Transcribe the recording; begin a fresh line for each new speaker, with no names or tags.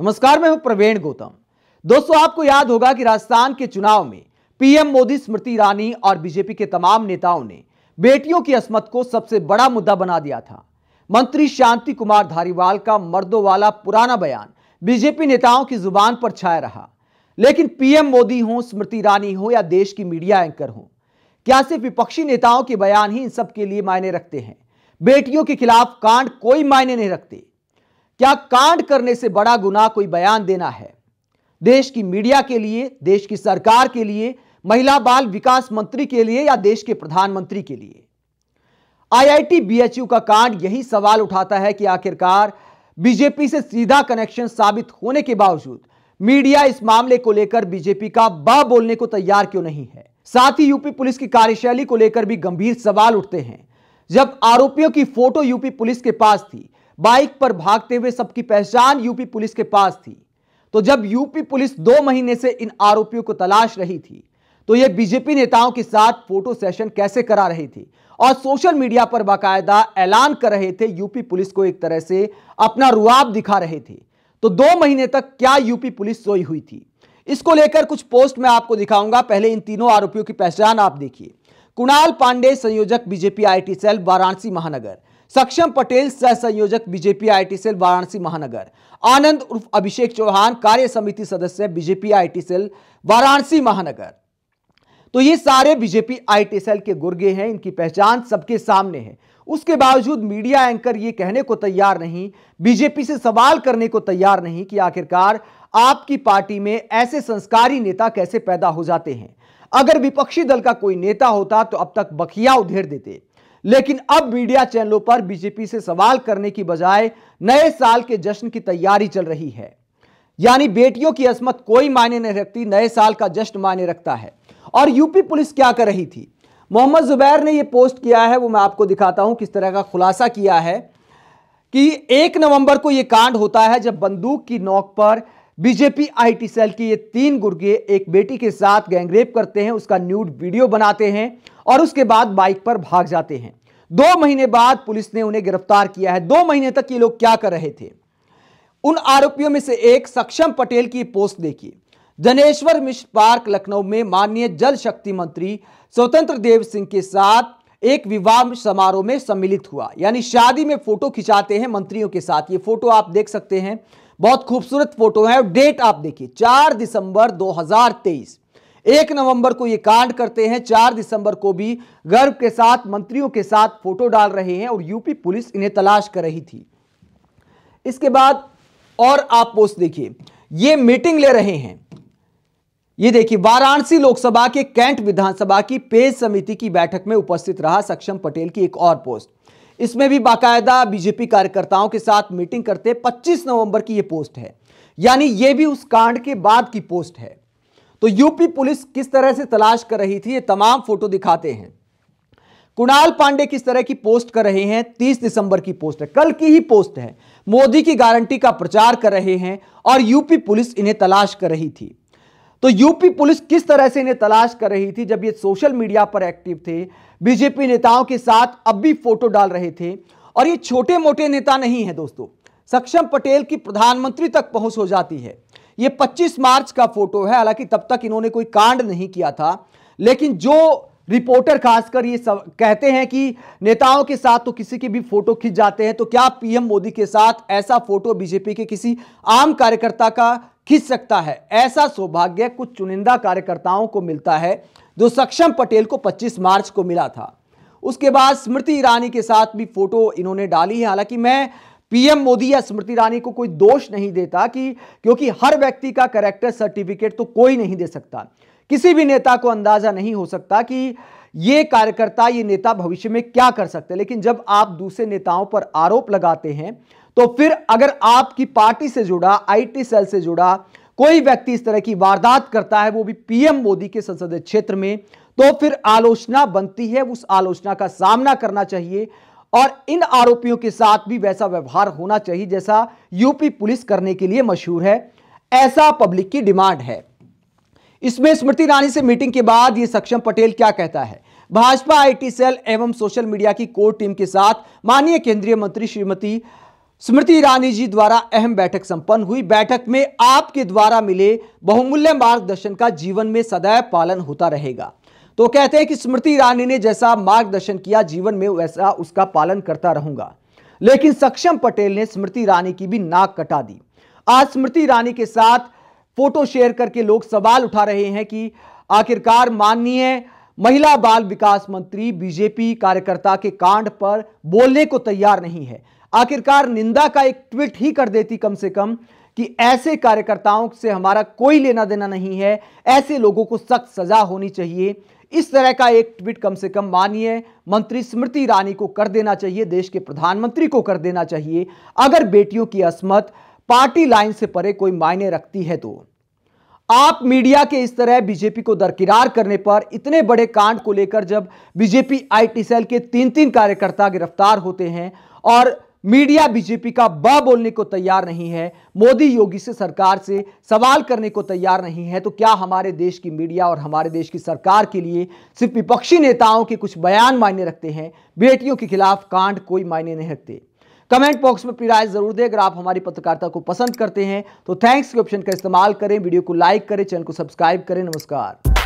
नमस्कार मैं हूं प्रवीण गौतम दोस्तों आपको याद होगा कि राजस्थान के चुनाव में पीएम मोदी स्मृति ईरानी और बीजेपी के तमाम नेताओं ने बेटियों की असमत को सबसे बड़ा मुद्दा बना दिया था मंत्री शांति कुमार धारीवाल का मर्दों वाला पुराना बयान बीजेपी नेताओं की जुबान पर छाया रहा लेकिन पीएम मोदी हो स्मृति ईरानी हो या देश की मीडिया एंकर हो क्या सिर्फ विपक्षी नेताओं के बयान ही इन सब के लिए मायने रखते हैं बेटियों के खिलाफ कांड कोई मायने नहीं रखते क्या कांड करने से बड़ा गुनाह कोई बयान देना है देश की मीडिया के लिए देश की सरकार के लिए महिला बाल विकास मंत्री के लिए या देश के प्रधानमंत्री के लिए आईआईटी बीएचयू का कांड यही सवाल उठाता है कि आखिरकार बीजेपी से सीधा कनेक्शन साबित होने के बावजूद मीडिया इस मामले को लेकर बीजेपी का बा बोलने को तैयार क्यों नहीं है साथ ही यूपी पुलिस की कार्यशैली को लेकर भी गंभीर सवाल उठते हैं जब आरोपियों की फोटो यूपी पुलिस के पास थी बाइक पर भागते हुए सबकी पहचान यूपी पुलिस के पास थी तो जब यूपी पुलिस दो महीने से इन आरोपियों को तलाश रही थी तो ये बीजेपी नेताओं के साथ फोटो सेशन कैसे करा रही थी और सोशल मीडिया पर बाकायदा ऐलान कर रहे थे यूपी पुलिस को एक तरह से अपना रुआब दिखा रहे थे तो दो महीने तक क्या यूपी पुलिस सोई हुई थी इसको लेकर कुछ पोस्ट मैं आपको दिखाऊंगा पहले इन तीनों आरोपियों की पहचान आप देखिए कुणाल पांडे संयोजक बीजेपी आईटी सेल वाराणसी महानगर सक्षम पटेल सह संयोजक बीजेपी आईटी सेल वाराणसी महानगर आनंद उर्फ अभिषेक चौहान कार्य समिति सदस्य बीजेपी आईटी सेल वाराणसी महानगर तो ये सारे बीजेपी आईटी सेल के गुर्गे हैं इनकी पहचान सबके सामने है उसके बावजूद मीडिया एंकर ये कहने को तैयार नहीं बीजेपी से सवाल करने को तैयार नहीं कि आखिरकार आपकी पार्टी में ऐसे संस्कारी नेता कैसे पैदा हो जाते हैं अगर विपक्षी दल का कोई नेता होता तो अब तक बखिया उधेड़ देते लेकिन अब मीडिया चैनलों पर बीजेपी से सवाल करने की बजाय नए साल के जश्न की तैयारी चल रही है यानी बेटियों की असमत कोई मायने नहीं रखती नए साल का जश्न मायने रखता है और यूपी पुलिस क्या कर रही थी मोहम्मद जुबैर ने यह पोस्ट किया है वो मैं आपको दिखाता हूं किस तरह का खुलासा किया है कि एक नवंबर को यह कांड होता है जब बंदूक की नोक पर बीजेपी आईटी सेल के ये तीन गुर्गे एक बेटी के साथ गैंगरेप करते हैं उसका न्यूड वीडियो बनाते हैं और उसके बाद बाइक पर भाग जाते हैं दो महीने बाद पुलिस ने उन्हें गिरफ्तार किया है दो महीने तक ये लोग क्या कर रहे थे उन आरोपियों में से एक सक्षम पटेल की पोस्ट देखिए जनेश्वर मिश्र पार्क लखनऊ में माननीय जल शक्ति मंत्री स्वतंत्र देव सिंह के साथ एक विवाह समारोह में सम्मिलित हुआ यानी शादी में फोटो खिंचाते हैं मंत्रियों के साथ ये फोटो आप देख सकते हैं बहुत खूबसूरत फोटो है डेट आप देखिए 4 दिसंबर 2023 एक नवंबर को ये कांड करते हैं चार दिसंबर को भी गर्व के साथ मंत्रियों के साथ फोटो डाल रहे हैं और यूपी पुलिस इन्हें तलाश कर रही थी इसके बाद और आप पोस्ट देखिए ये मीटिंग ले रहे हैं ये देखिए वाराणसी लोकसभा के कैंट विधानसभा की पेज समिति की बैठक में उपस्थित रहा सक्षम पटेल की एक और पोस्ट इसमें भी बाकायदा बीजेपी कार्यकर्ताओं के साथ मीटिंग करते 25 नवंबर की ये पोस्ट है यानी ये भी उस कांड के बाद की पोस्ट है तो यूपी पुलिस किस तरह से तलाश कर रही थी ये तमाम फोटो दिखाते हैं कुणाल पांडे किस तरह की पोस्ट कर रहे हैं 30 दिसंबर की पोस्ट है कल की ही पोस्ट है मोदी की गारंटी का प्रचार कर रहे हैं और यूपी पुलिस इन्हें तलाश कर रही थी तो यूपी पुलिस किस तरह से इन्हें तलाश कर रही थी जब ये सोशल मीडिया पर एक्टिव थे बीजेपी नेताओं के साथ अब भी फोटो डाल रहे थे और ये छोटे मोटे नेता नहीं है दोस्तों सक्षम पटेल की प्रधानमंत्री तक पहुंच हो जाती है ये 25 मार्च का फोटो है हालांकि तब तक इन्होंने कोई कांड नहीं किया था लेकिन जो रिपोर्टर खासकर ये सब कहते हैं कि नेताओं के साथ तो किसी के भी फोटो खींच जाते हैं तो क्या पीएम मोदी के साथ ऐसा फोटो बीजेपी के किसी आम कार्यकर्ता का खींच सकता है ऐसा सौभाग्य कुछ चुनिंदा कार्यकर्ताओं को मिलता है जो सक्षम पटेल को 25 मार्च को मिला था उसके बाद स्मृति ईरानी के साथ भी फोटो इन्होंने डाली है हालांकि मैं पीएम मोदी या स्मृति ईरानी को कोई दोष नहीं देता कि क्योंकि हर व्यक्ति का करेक्टर सर्टिफिकेट तो कोई नहीं दे सकता किसी भी नेता को अंदाजा नहीं हो सकता कि ये कार्यकर्ता ये नेता भविष्य में क्या कर सकते हैं लेकिन जब आप दूसरे नेताओं पर आरोप लगाते हैं तो फिर अगर आपकी पार्टी से जुड़ा आईटी सेल से जुड़ा कोई व्यक्ति इस तरह की वारदात करता है वो भी पीएम मोदी के संसदीय क्षेत्र में तो फिर आलोचना बनती है उस आलोचना का सामना करना चाहिए और इन आरोपियों के साथ भी वैसा व्यवहार होना चाहिए जैसा यूपी पुलिस करने के लिए मशहूर है ऐसा पब्लिक की डिमांड है इसमें स्मृति ईरानी से मीटिंग के बाद ये सक्षम पटेल क्या कहता है भाजपा आईटी सेल एवं सोशल मीडिया की कोर टीम के साथ माननीय केंद्रीय मंत्री श्रीमती स्मृति ईरानी जी द्वारा अहम बैठक संपन्न हुई बैठक में आपके द्वारा मिले बहुमूल्य मार्गदर्शन का जीवन में सदैव पालन होता रहेगा तो कहते हैं कि स्मृति ईरानी ने जैसा मार्गदर्शन किया जीवन में वैसा उसका पालन करता रहूंगा लेकिन सक्षम पटेल ने स्मृति ईरानी की भी नाक कटा दी आज स्मृति ईरानी के साथ फोटो शेयर करके लोग सवाल उठा रहे हैं कि आखिरकार माननीय महिला बाल विकास मंत्री बीजेपी कार्यकर्ता के कांड पर बोलने को तैयार नहीं है आखिरकार निंदा का एक ट्वीट ही कर देती कम से कम कि ऐसे कार्यकर्ताओं से हमारा कोई लेना देना नहीं है ऐसे लोगों को सख्त सजा होनी चाहिए इस तरह का एक ट्वीट कम से कम माननीय मंत्री स्मृति ईरानी को कर देना चाहिए देश के प्रधानमंत्री को कर देना चाहिए अगर बेटियों की असमत पार्टी लाइन से परे कोई मायने रखती है तो आप मीडिया के इस तरह बीजेपी को दरकिरार करने पर इतने बड़े कांड को लेकर जब बीजेपी आईटी सेल के तीन तीन कार्यकर्ता गिरफ्तार होते हैं और मीडिया बीजेपी का ब बोलने को तैयार नहीं है मोदी योगी से सरकार से सवाल करने को तैयार नहीं है तो क्या हमारे देश की मीडिया और हमारे देश की सरकार के लिए सिर्फ विपक्षी नेताओं के कुछ बयान मायने रखते हैं बेटियों के खिलाफ कांड कोई मायने नहीं रखते कमेंट बॉक्स में अपनी राय जरूर दें अगर आप हमारी पत्रकारिता को पसंद करते हैं तो थैंक्स के ऑप्शन का इस्तेमाल करें वीडियो को लाइक करें चैनल को सब्सक्राइब करें नमस्कार